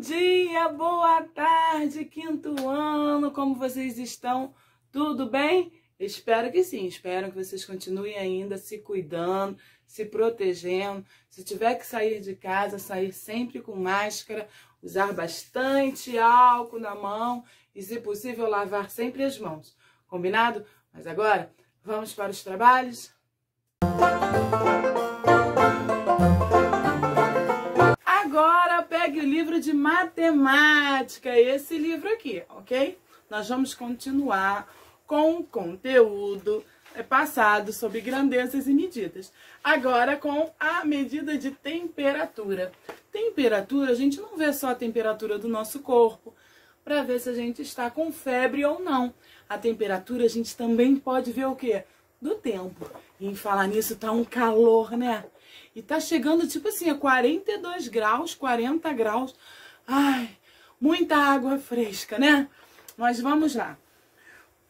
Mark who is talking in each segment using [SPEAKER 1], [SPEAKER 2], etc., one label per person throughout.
[SPEAKER 1] dia, boa tarde, quinto ano, como vocês estão? Tudo bem? Espero que sim, espero que vocês continuem ainda se cuidando, se protegendo. Se tiver que sair de casa, sair sempre com máscara, usar bastante álcool na mão e, se possível, lavar sempre as mãos. Combinado? Mas agora, vamos para os trabalhos? Música segue o livro de matemática, esse livro aqui, ok? Nós vamos continuar com o conteúdo passado sobre grandezas e medidas. Agora com a medida de temperatura. Temperatura, a gente não vê só a temperatura do nosso corpo para ver se a gente está com febre ou não. A temperatura a gente também pode ver o quê? Do tempo. E em falar nisso, tá um calor, né? E tá chegando, tipo assim, a 42 graus, 40 graus. Ai, muita água fresca, né? Mas vamos lá.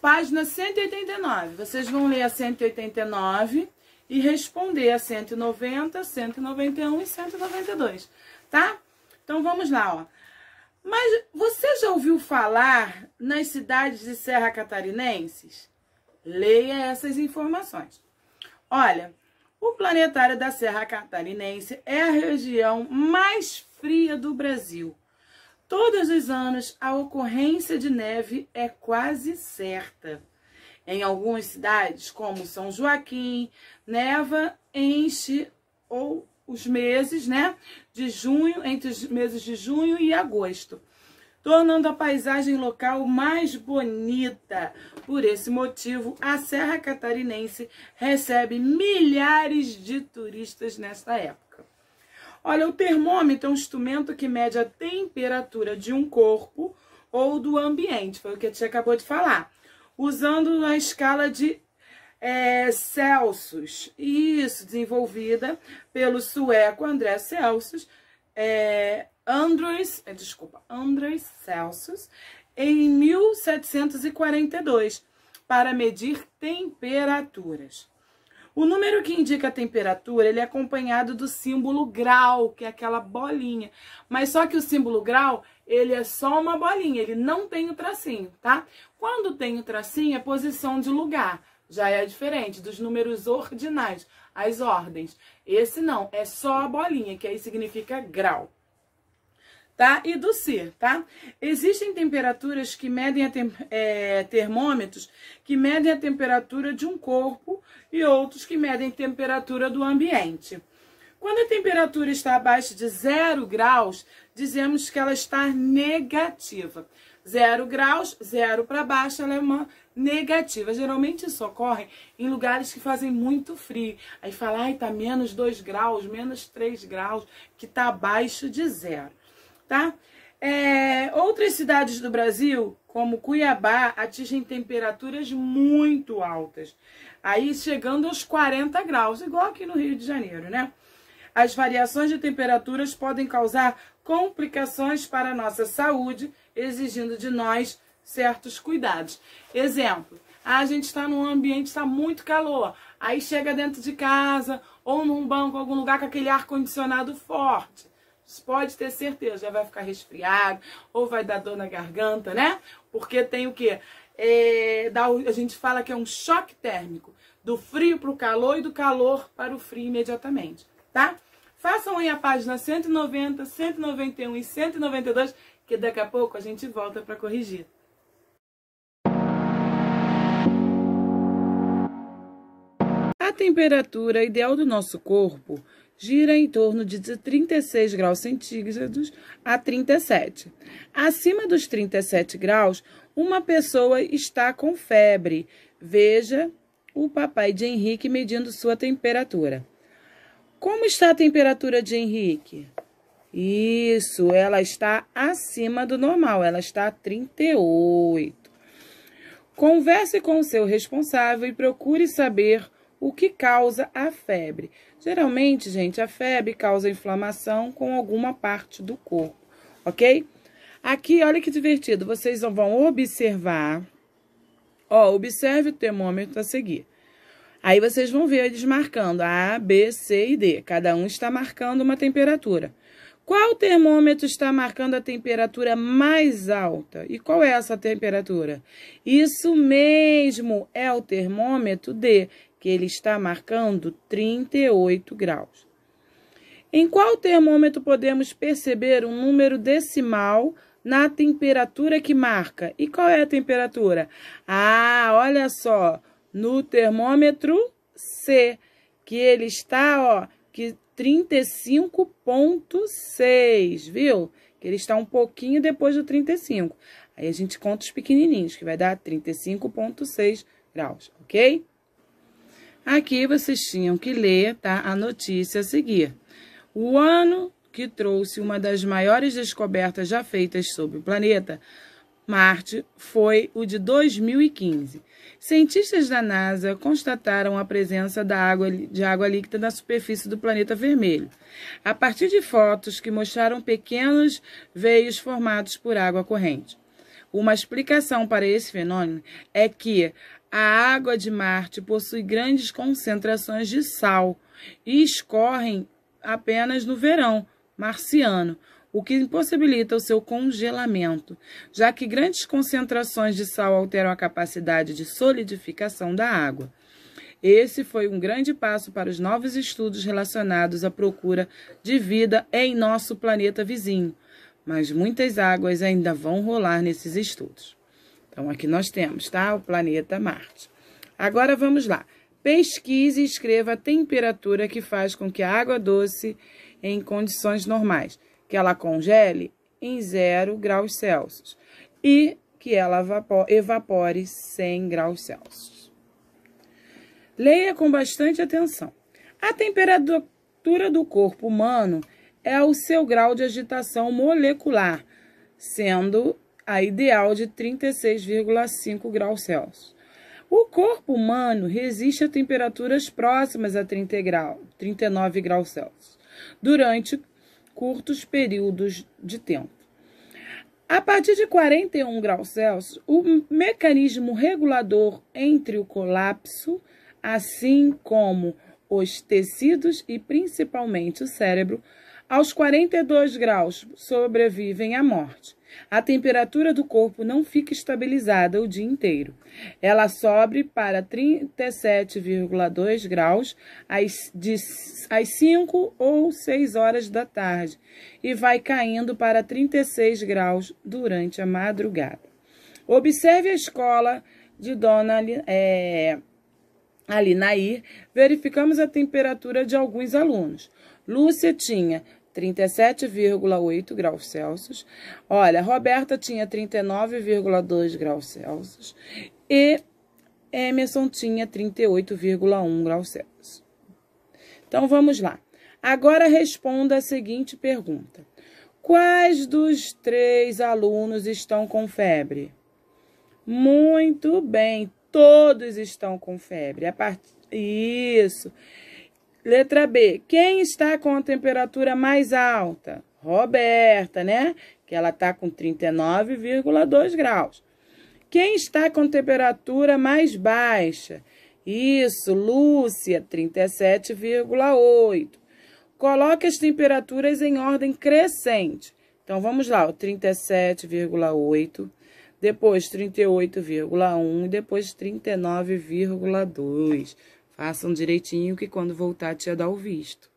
[SPEAKER 1] Página 189. Vocês vão ler a 189 e responder a 190, 191 e 192, tá? Então vamos lá, ó. Mas você já ouviu falar nas cidades de Serra Catarinenses? Leia essas informações. Olha, o planetário da Serra Catarinense é a região mais fria do Brasil. Todos os anos, a ocorrência de neve é quase certa. Em algumas cidades, como São Joaquim, neva enche ou os meses, né, de junho, entre os meses de junho e agosto tornando a paisagem local mais bonita. Por esse motivo, a Serra Catarinense recebe milhares de turistas nesta época. Olha, o termômetro é um instrumento que mede a temperatura de um corpo ou do ambiente, foi o que a tia acabou de falar, usando a escala de é, Celsius, isso, desenvolvida pelo sueco André Celsius, é, Andrews, eh, desculpa, Andrews Celsius, em 1742, para medir temperaturas. O número que indica a temperatura, ele é acompanhado do símbolo grau, que é aquela bolinha. Mas só que o símbolo grau, ele é só uma bolinha, ele não tem o tracinho, tá? Quando tem o tracinho, é posição de lugar. Já é diferente dos números ordinais, as ordens. Esse não, é só a bolinha, que aí significa grau tá? E do C, tá? Existem temperaturas que medem tem, é, termômetros que medem a temperatura de um corpo e outros que medem a temperatura do ambiente. Quando a temperatura está abaixo de zero graus, dizemos que ela está negativa. Zero graus, zero para baixo, ela é uma negativa. Geralmente isso ocorre em lugares que fazem muito frio. Aí fala, ai, tá menos dois graus, menos três graus, que tá abaixo de zero tá? É, outras cidades do Brasil, como Cuiabá, atingem temperaturas muito altas, aí chegando aos 40 graus, igual aqui no Rio de Janeiro, né? As variações de temperaturas podem causar complicações para a nossa saúde, exigindo de nós certos cuidados. Exemplo, a gente está num ambiente está muito calor, aí chega dentro de casa ou num banco, algum lugar com aquele ar condicionado forte pode ter certeza, já vai ficar resfriado, ou vai dar dor na garganta, né? Porque tem o quê? É, dá, a gente fala que é um choque térmico, do frio para o calor e do calor para o frio imediatamente, tá? Façam aí a página 190, 191 e 192, que daqui a pouco a gente volta para corrigir. A temperatura ideal do nosso corpo gira em torno de 36 graus centígrados a 37. Acima dos 37 graus, uma pessoa está com febre. Veja o papai de Henrique medindo sua temperatura. Como está a temperatura de Henrique? Isso, ela está acima do normal, ela está a 38. Converse com o seu responsável e procure saber o que causa a febre. Geralmente, gente, a febre causa inflamação com alguma parte do corpo, ok? Aqui, olha que divertido, vocês vão observar, ó, observe o termômetro a seguir. Aí vocês vão ver eles marcando A, B, C e D, cada um está marcando uma temperatura. Qual termômetro está marcando a temperatura mais alta? E qual é essa temperatura? Isso mesmo, é o termômetro D, que ele está marcando 38 graus. Em qual termômetro podemos perceber um número decimal na temperatura que marca? E qual é a temperatura? Ah, olha só, no termômetro C, que ele está, ó, que 35.6, viu? Que ele está um pouquinho depois do 35. Aí a gente conta os pequenininhos, que vai dar 35.6 graus, ok? Aqui vocês tinham que ler, tá? A notícia a seguir. O ano que trouxe uma das maiores descobertas já feitas sobre o planeta Marte foi o de 2015. Cientistas da NASA constataram a presença da água, de água líquida na superfície do planeta vermelho, a partir de fotos que mostraram pequenos veios formados por água corrente. Uma explicação para esse fenômeno é que a água de Marte possui grandes concentrações de sal e escorrem apenas no verão marciano, o que impossibilita o seu congelamento, já que grandes concentrações de sal alteram a capacidade de solidificação da água. Esse foi um grande passo para os novos estudos relacionados à procura de vida em nosso planeta vizinho, mas muitas águas ainda vão rolar nesses estudos. Então, aqui nós temos, tá? O planeta Marte. Agora vamos lá. Pesquise e escreva a temperatura que faz com que a água doce, em condições normais, que ela congele em 0 graus Celsius e que ela evapore 100 graus Celsius. Leia com bastante atenção. A temperatura do corpo humano é o seu grau de agitação molecular, sendo a ideal de 36,5 graus Celsius. O corpo humano resiste a temperaturas próximas a 30 grau, 39 graus Celsius durante curtos períodos de tempo. A partir de 41 graus Celsius, o mecanismo regulador entre o colapso, assim como os tecidos e principalmente o cérebro, aos 42 graus sobrevivem à morte. A temperatura do corpo não fica estabilizada o dia inteiro. Ela sobe para 37,2 graus às, de, às 5 ou 6 horas da tarde e vai caindo para 36 graus durante a madrugada. Observe a escola de Dona é, Alinair, verificamos a temperatura de alguns alunos. Lúcia tinha 37,8 graus Celsius. Olha, Roberta tinha 39,2 graus Celsius e Emerson tinha 38,1 graus Celsius. Então vamos lá. Agora responda a seguinte pergunta: Quais dos três alunos estão com febre? Muito bem, todos estão com febre. Part... Isso. Isso. Letra B. Quem está com a temperatura mais alta? Roberta, né? Que ela está com 39,2 graus. Quem está com temperatura mais baixa? Isso, Lúcia, 37,8. Coloque as temperaturas em ordem crescente. Então, vamos lá, o 37,8, depois 38,1 e depois 39,2. Façam direitinho que quando voltar te dá o visto.